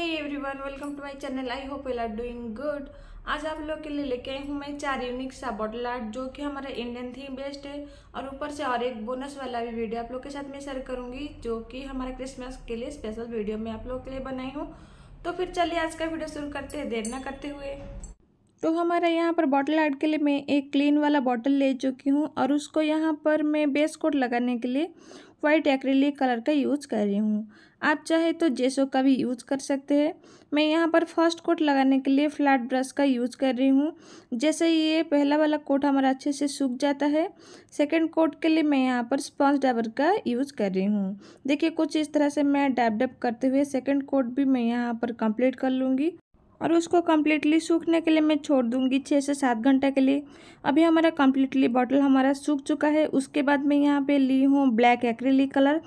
hey everyone welcome to my channel I hope you are doing good आज आप लोग के लिए लेके आई हूँ मैं चार यूनिक सा बॉटल आर्ट जो कि हमारा इंडियन थीम बेस्ड है और ऊपर से और एक बोनस वाला भी वीडियो आप लोग के साथ मैं शेयर करूँगी जो कि हमारे क्रिसमस के लिए स्पेशल वीडियो मैं आप लोग के लिए बनाई हूँ तो फिर चलिए आज का वीडियो शुरू करते हैं देर ना करते हुए तो हमारा यहाँ पर बॉटल आर्ट के लिए मैं एक क्लीन वाला बॉटल ले चुकी हूँ और उसको यहाँ पर मैं बेस कोट लगाने के लिए वाइट एक्रेलिक कलर का यूज़ कर रही हूँ आप चाहे तो जेसो का भी यूज़ कर सकते हैं मैं यहाँ पर फर्स्ट कोट लगाने के लिए फ्लैट ब्रश का यूज़ कर रही हूँ जैसे ये पहला वाला कोट हमारा अच्छे से सूख जाता है सेकंड कोट के लिए मैं यहाँ पर स्पॉन्ज डाबर का यूज़ कर रही हूँ देखिए कुछ इस तरह से मैं डैब डैब करते हुए सेकेंड कोट भी मैं यहाँ पर कंप्लीट कर लूँगी और उसको कम्प्लीटली सूखने के लिए मैं छोड़ दूंगी छः से सात घंटे के लिए अभी हमारा कम्प्लीटली बॉटल हमारा सूख चुका है उसके बाद मैं यहाँ पे ली हूँ ब्लैक एक्रेलिक कलर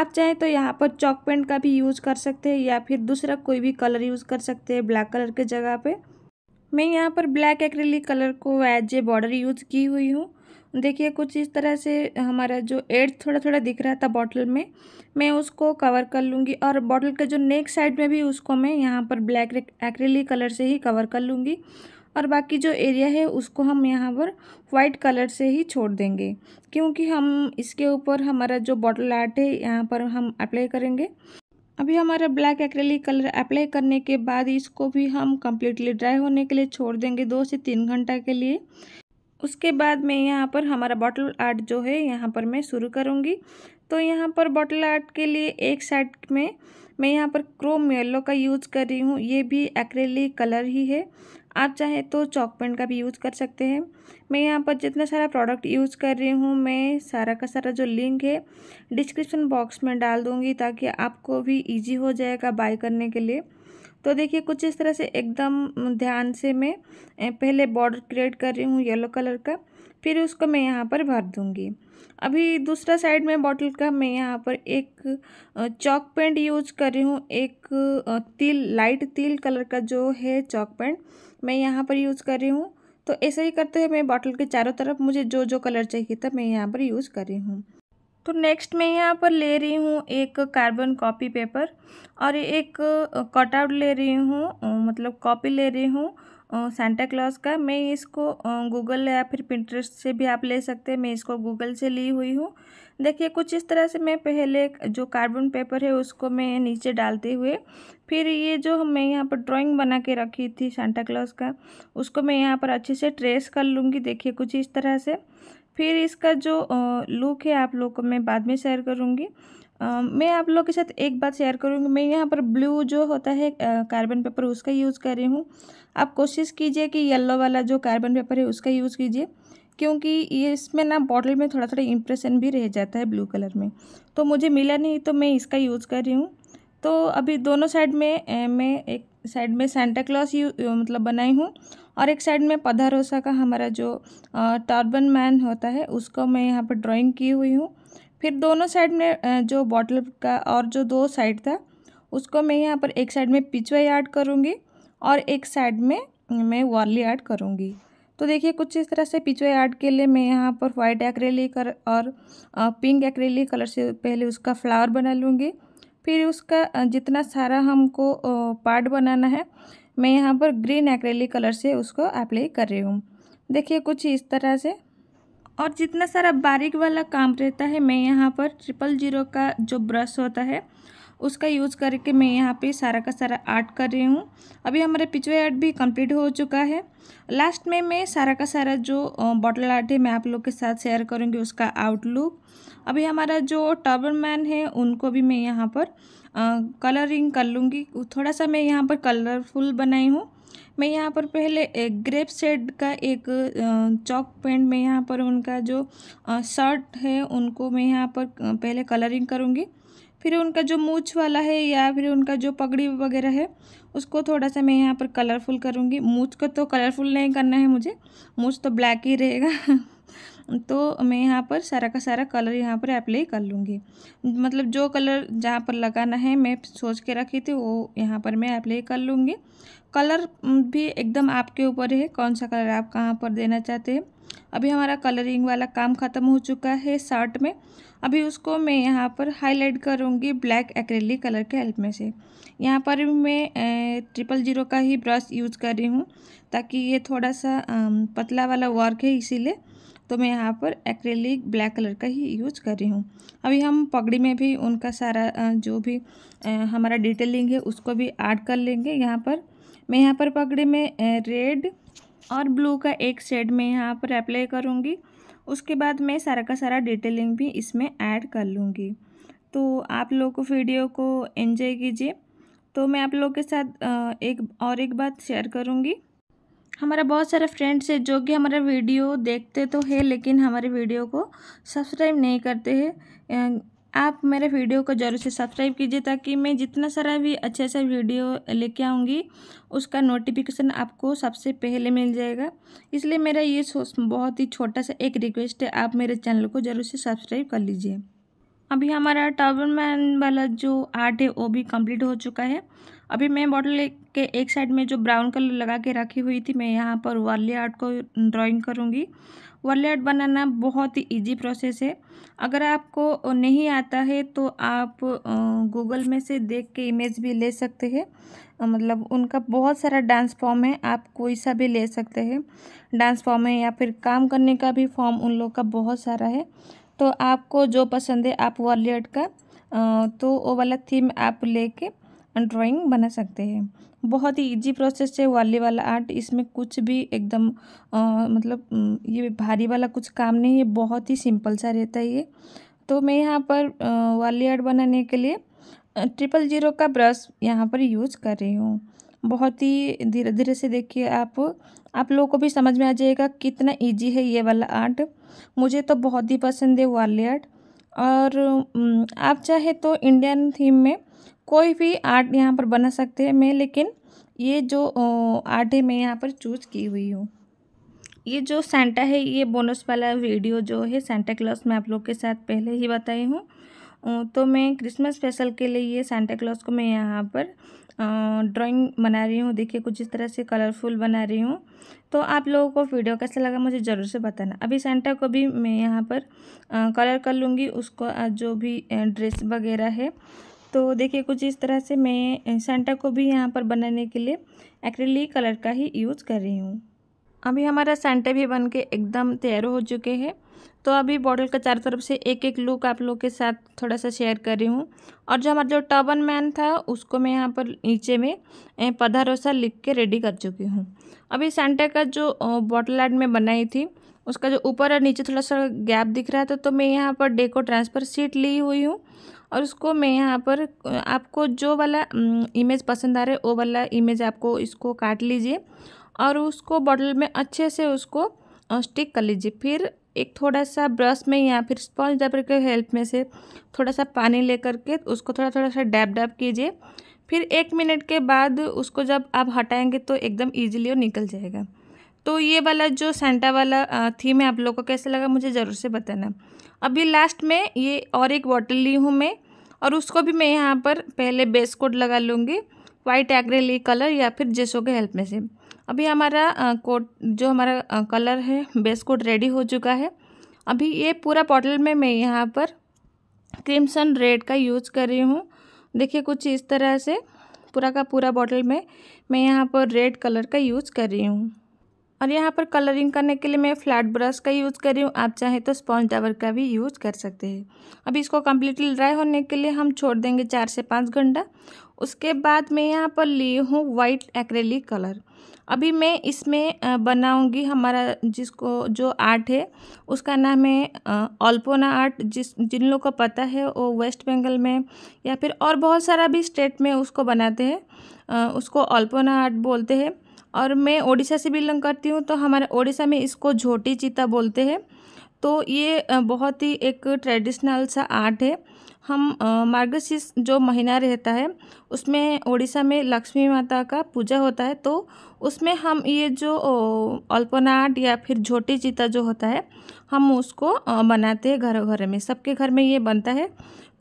आप चाहें तो यहाँ पर चॉक पेंट का भी यूज़ कर सकते हैं या फिर दूसरा कोई भी कलर यूज़ कर सकते हैं ब्लैक कलर के जगह पर मैं यहाँ पर ब्लैक एक्रेलिक कलर को एज ए बॉर्डर यूज़ की हुई हूँ देखिए कुछ इस तरह से हमारा जो एड थोड़ा थोड़ा दिख रहा था बॉटल में मैं उसको कवर कर लूँगी और बॉटल के जो नेक साइड में भी उसको मैं यहाँ पर ब्लैक एक्रेली कलर से ही कवर कर लूँगी और बाकी जो एरिया है उसको हम यहाँ पर वाइट कलर से ही छोड़ देंगे क्योंकि हम इसके ऊपर हमारा जो बॉटल आर्ट है यहाँ पर हम अप्लाई करेंगे अभी हमारा ब्लैक एक्रेली कलर अप्लाई करने के बाद इसको भी हम कम्प्लीटली ड्राई होने के लिए छोड़ देंगे दो से तीन घंटा के लिए उसके बाद मैं यहाँ पर हमारा बॉटल आर्ट जो है यहाँ पर मैं शुरू करूँगी तो यहाँ पर बॉटल आर्ट के लिए एक साइड में मैं यहाँ पर क्रोम येलो का यूज़ कर रही हूँ ये भी एक्रेली कलर ही है आप चाहे तो चॉक पेंट का भी यूज़ कर सकते हैं मैं यहाँ पर जितना सारा प्रोडक्ट यूज़ कर रही हूँ मैं सारा का सारा जो लिंक है डिस्क्रिप्शन बॉक्स में डाल दूँगी ताकि आपको भी इजी हो जाएगा बाय करने के लिए तो देखिए कुछ इस तरह से एकदम ध्यान से मैं पहले बॉर्डर क्रिएट कर रही हूँ येलो कलर का फिर उसको मैं यहाँ पर भर दूँगी अभी दूसरा साइड में बॉटल का मैं यहाँ पर एक चॉक पेंट यूज कर रही हूँ एक तिल लाइट तिल कलर का जो है चॉक पेंट मैं यहाँ पर यूज़ कर रही हूँ तो ऐसे ही करते हुए मैं बॉटल के चारों तरफ मुझे जो जो कलर चाहिए था मैं यहाँ पर यूज़ कर रही हूँ तो नेक्स्ट मैं यहाँ पर ले रही हूँ एक कार्बन कॉपी पेपर और एक कटआउट ले रही हूँ मतलब कॉपी ले रही हूँ सेंटा क्लॉज का मैं इसको गूगल या फिर पिंटरेस्ट से भी आप ले सकते हैं मैं इसको गूगल से ली हुई हूँ देखिए कुछ इस तरह से मैं पहले जो कार्बन पेपर है उसको मैं नीचे डालते हुए फिर ये जो मैं यहाँ पर ड्राइंग बना के रखी थी सेंटा क्लॉज का उसको मैं यहाँ पर अच्छे से ट्रेस कर लूँगी देखिए कुछ इस तरह से फिर इसका जो लुक है आप लोग को मैं बाद में शेयर करूँगी मैं आप लोग के साथ एक बात शेयर करूँगी मैं यहाँ पर ब्लू जो होता है कार्बन पेपर उसका यूज़ कर रही हूँ आप कोशिश कीजिए कि येलो वाला जो कार्बन पेपर है उसका यूज़ कीजिए क्योंकि ये इसमें ना बॉटल में थोड़ा थोड़ा इम्प्रेशन भी रह जाता है ब्लू कलर में तो मुझे मिला नहीं तो मैं इसका यूज़ कर रही हूँ तो अभी दोनों साइड में मैं एक साइड में सेंटा क्लॉस यू मतलब बनाई हूँ और एक साइड में पधारोसा का हमारा जो टर्बन मैन होता है उसको मैं यहाँ पर ड्राइंग की हुई हूँ फिर दोनों साइड में जो बॉटल का और जो दो साइड था उसको मैं यहाँ पर एक साइड में पिचवाई ऐड करूँगी और एक साइड में मैं वॉली ऐड करूँगी तो देखिए कुछ इस तरह से पिचवे आर्ट के लिए मैं यहाँ पर व्हाइट एक्रेली कर और पिंक एक्रेली कलर से पहले उसका फ्लावर बना लूँगी फिर उसका जितना सारा हमको पार्ट बनाना है मैं यहाँ पर ग्रीन एक्रेली कलर से उसको अप्लाई कर रही हूँ देखिए कुछ इस तरह से और जितना सारा बारीक वाला काम रहता है मैं यहाँ पर ट्रिपल जीरो का जो ब्रश होता है उसका यूज़ करके मैं यहाँ पे सारा का सारा आर्ट कर रही हूँ अभी हमारे पिछवे आर्ट भी कंप्लीट हो चुका है लास्ट में मैं सारा का सारा जो बॉटल आर्ट है मैं आप लोग के साथ शेयर करूँगी उसका आउटलुक अभी हमारा जो टर्बन मैन है उनको भी मैं यहाँ पर आ, कलरिंग कर लूँगी थोड़ा सा मैं यहाँ पर कलरफुल बनाई हूँ मैं यहाँ पर पहले ग्रेप सेड का एक चौक पेंट में यहाँ पर उनका जो शर्ट है उनको मैं यहाँ पर पहले कलरिंग करूँगी फिर उनका जो मूछ वाला है या फिर उनका जो पगड़ी वगैरह है उसको थोड़ा सा मैं यहाँ पर कलरफुल करूँगी मूछ का तो कलरफुल नहीं करना है मुझे मूछ तो ब्लैक ही रहेगा तो मैं यहाँ पर सारा का सारा कलर यहाँ पर अप्लाई कर लूँगी मतलब जो कलर जहाँ पर लगाना है मैं सोच के रखी थी वो यहाँ पर मैं अप्लाई कर लूँगी कलर भी एकदम आपके ऊपर है कौन सा कलर आप कहाँ पर देना चाहते हैं अभी हमारा कलरिंग वाला काम ख़त्म हो चुका है शर्ट में अभी उसको मैं यहाँ पर हाईलाइट करूँगी ब्लैक एक्रेलिक कलर के हेल्प में से यहाँ पर मैं ट्रिपल ज़ीरो का ही ब्रश यूज़ कर रही हूँ ताकि ये थोड़ा सा पतला वाला वर्क है इसीलिए तो मैं यहाँ पर एक्रेलिक ब्लैक कलर का ही यूज कर रही हूँ अभी हम पगड़ी में भी उनका सारा जो भी हमारा डिटेलिंग है उसको भी ऐड कर लेंगे यहाँ पर मैं यहाँ पर पगड़ी में रेड और ब्लू का एक शेड में यहाँ पर अप्लाई करूँगी उसके बाद मैं सारा का सारा डिटेलिंग भी इसमें ऐड कर लूँगी तो आप लोग वीडियो को एंजॉय कीजिए तो मैं आप लोग के साथ एक और एक बात शेयर करूँगी हमारा बहुत सारे फ्रेंड्स है जो कि हमारा वीडियो देखते तो है लेकिन हमारे वीडियो को सब्सक्राइब नहीं करते हैं अं, आप मेरे वीडियो को ज़रूर से सब्सक्राइब कीजिए ताकि मैं जितना सारा भी अच्छे से वीडियो लेके आऊँगी उसका नोटिफिकेशन आपको सबसे पहले मिल जाएगा इसलिए मेरा ये बहुत ही छोटा सा एक रिक्वेस्ट है आप मेरे चैनल को ज़रूर से सब्सक्राइब कर लीजिए अभी हमारा टर्बन मैन वाला जो आर्ट है वो भी कंप्लीट हो चुका है अभी मैं बॉटल के एक साइड में जो ब्राउन कलर लगा के रखी हुई थी मैं यहाँ पर वाले आर्ट को ड्राइंग करूँगी वाले आर्ट बनाना बहुत ही इजी प्रोसेस है अगर आपको नहीं आता है तो आप गूगल में से देख के इमेज भी ले सकते हैं मतलब उनका बहुत सारा डांस फॉर्म है आप कोई सा भी ले सकते हैं डांस फॉर्म है या फिर काम करने का भी फॉर्म उन लोग का बहुत सारा है तो आपको जो पसंद है आप वाले आर्ट का तो वो वाला थीम आप लेके ड्राइंग बना सकते हैं बहुत ही इजी प्रोसेस है वाले वाला आर्ट इसमें कुछ भी एकदम आ, मतलब ये भारी वाला कुछ काम नहीं है बहुत ही सिंपल सा रहता है ये तो मैं यहाँ पर वाली आर्ट बनाने के लिए ट्रिपल जीरो का ब्रश यहाँ पर यूज़ कर रही हूँ बहुत ही धीरे धीरे से देखिए आप आप लोगों को भी समझ में आ जाएगा कितना इजी है ये वाला आर्ट मुझे तो बहुत ही पसंद है वाली आर्ट और आप चाहे तो इंडियन थीम में कोई भी आर्ट यहाँ पर बना सकते हैं मैं लेकिन ये जो आर्ट है मैं यहाँ पर चूज की हुई हूँ ये जो सेंटा है ये बोनस वाला वीडियो जो है सेंटा क्लॉस मैं आप लोग के साथ पहले ही बताई हूँ तो मैं क्रिसमस स्पेशल के लिए ये सेंटा क्लॉस को मैं यहाँ पर ड्राइंग बना रही हूँ देखिए कुछ इस तरह से कलरफुल बना रही हूँ तो आप लोगों को वीडियो कैसा लगा मुझे ज़रूर से बताना अभी सेंटा को भी मैं यहाँ पर कलर कर लूँगी उसको जो भी ड्रेस वगैरह है तो देखिए कुछ इस तरह से मैं सेंटा को भी यहाँ पर बनाने के लिए एक्रेली कलर का ही यूज़ कर रही हूँ अभी हमारा सेंटा भी बन के एकदम तैयार हो चुके हैं तो अभी बॉटल का चारों तरफ से एक एक लुक आप लोग के साथ थोड़ा सा शेयर कर रही हूँ और जो हमारा जो टर्बन मैन था उसको मैं यहाँ पर नीचे में पधारोसा लिख के रेडी कर चुकी हूँ अभी सेंटा का जो बॉटल आर्ट में बनाई थी उसका जो ऊपर और नीचे थोड़ा सा गैप दिख रहा था तो, तो मैं यहाँ पर डेको ट्रांसफर सीट ली हुई हूँ और उसको मैं यहाँ पर आपको जो वाला इमेज पसंद आ रहा है वो वाला इमेज आपको इसको काट लीजिए और उसको बॉटल में अच्छे से उसको स्टिक कर लीजिए फिर एक थोड़ा सा ब्रश में या फिर स्पॉन्ज डबर के हेल्प में से थोड़ा सा पानी ले करके उसको थोड़ा थोड़ा सा डैब डैब कीजिए फिर एक मिनट के बाद उसको जब आप हटाएंगे तो एकदम ईजिली वो निकल जाएगा तो ये वाला जो सेंटा वाला थीम है आप लोगों को कैसे लगा मुझे ज़रूर से बताना अभी लास्ट में ये और एक बॉटल ली हूँ मैं और उसको भी मैं यहाँ पर पहले बेस कोट लगा लूँगी वाइट एग्रेली कलर या फिर जेसो के हेल्प में से अभी हमारा कोट जो हमारा कलर है बेस कोट रेडी हो चुका है अभी ये पूरा बॉटल में मैं यहाँ पर क्रिमसन रेड का यूज़ कर रही हूँ देखिए कुछ इस तरह से पूरा का पूरा बॉटल में मैं यहाँ पर रेड कलर का यूज़ कर रही हूँ और यहाँ पर कलरिंग करने के लिए मैं फ्लैट ब्रश का यूज़ कर रही हूँ आप चाहें तो स्पॉन्ज डाबर का भी यूज़ कर सकते हैं अब इसको कम्प्लीटली ड्राई होने के लिए हम छोड़ देंगे चार से पाँच घंटा उसके बाद मैं यहाँ पर ली हूँ वाइट एक्रेलिक कलर अभी मैं इसमें बनाऊंगी हमारा जिसको जो आर्ट है उसका नाम है अल्पोना आर्ट जिस जिन लोगों को पता है वो वेस्ट बंगाल में या फिर और बहुत सारा भी स्टेट में उसको बनाते हैं उसको अल्पोना आर्ट बोलते हैं और मैं ओडिशा से बिलोंग करती हूँ तो हमारे ओडिशा में इसको झोटी चीता बोलते हैं तो ये बहुत ही एक ट्रेडिशनल सा आर्ट है हम मार्गशीर्ष जो महीना रहता है उसमें ओडिशा में लक्ष्मी माता का पूजा होता है तो उसमें हम ये जो अल्पनाट या फिर झोटी चीता जो होता है हम उसको बनाते हैं घर घर में सबके घर में ये बनता है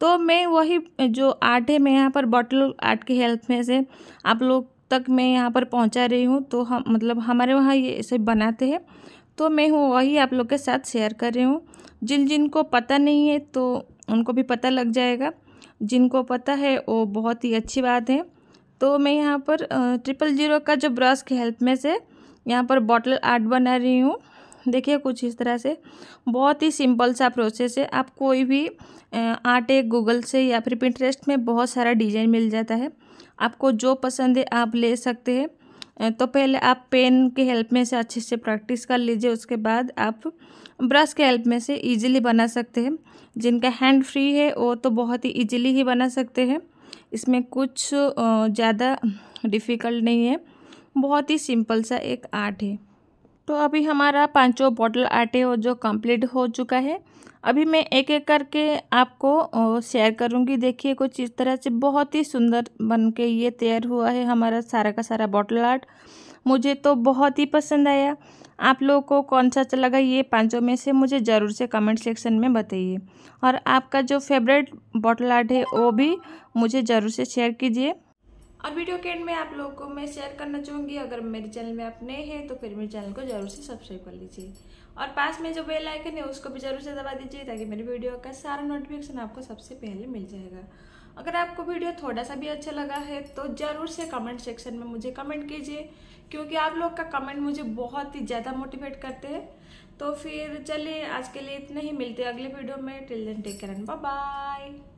तो मैं वही जो आर्ट है मैं यहाँ पर बॉटल आर्ट की हेल्प में से आप लोग तक मैं यहाँ पर पहुँचा रही हूँ तो हम मतलब हमारे वहाँ ये ऐसे बनाते हैं तो मैं हूँ वही आप लोग के साथ शेयर कर रही हूँ जिन जिनको पता नहीं है तो उनको भी पता लग जाएगा जिनको पता है वो बहुत ही अच्छी बात है तो मैं यहाँ पर ट्रिपल जीरो का जो ब्रश की हेल्प में से यहाँ पर बॉटल आर्ट बना रही हूँ देखिए कुछ इस तरह से बहुत ही सिंपल सा प्रोसेस है आप कोई भी आर्ट एक गूगल से या फिर पिंटरेस्ट में बहुत सारा डिजाइन मिल जाता है आपको जो पसंद है आप ले सकते हैं तो पहले आप पेन के हेल्प में से अच्छे से प्रैक्टिस कर लीजिए उसके बाद आप ब्रश के हेल्प में से इजीली बना सकते हैं जिनका हैंड फ्री है वो तो बहुत ही इजीली ही बना सकते हैं इसमें कुछ ज़्यादा डिफ़िकल्ट नहीं है बहुत ही सिंपल सा एक आर्ट है तो अभी हमारा पांचों बॉटल आटे वो जो कंप्लीट हो चुका है अभी मैं एक एक करके आपको शेयर करूंगी देखिए कुछ इस तरह से बहुत ही सुंदर बन के ये तैयार हुआ है हमारा सारा का सारा बॉटल आर्ट मुझे तो बहुत ही पसंद आया आप लोगों को कौन सा अच्छा लगा ये पांचों में से मुझे ज़रूर से कमेंट सेक्शन में बताइए और आपका जो फेवरेट बॉटल आर्ट है वो भी मुझे ज़रूर से शेयर कीजिए और वीडियो के एंड में आप लोगों को मैं शेयर करना चाहूँगी अगर मेरे चैनल में आप नए हैं तो फिर मेरे चैनल को जरूर से सब्सक्राइब कर लीजिए और पास में जो बेल आइकन है उसको भी जरूर से दबा दीजिए ताकि मेरे वीडियो का सारा नोटिफिकेशन आपको सबसे पहले मिल जाएगा अगर आपको वीडियो थोड़ा सा भी अच्छा लगा है तो ज़रूर से कमेंट सेक्शन में मुझे कमेंट कीजिए क्योंकि आप लोग का कमेंट मुझे बहुत ही ज़्यादा मोटिवेट करते हैं तो फिर चलिए आज के लिए इतना ही मिलते हैं अगले वीडियो में till then take care and bye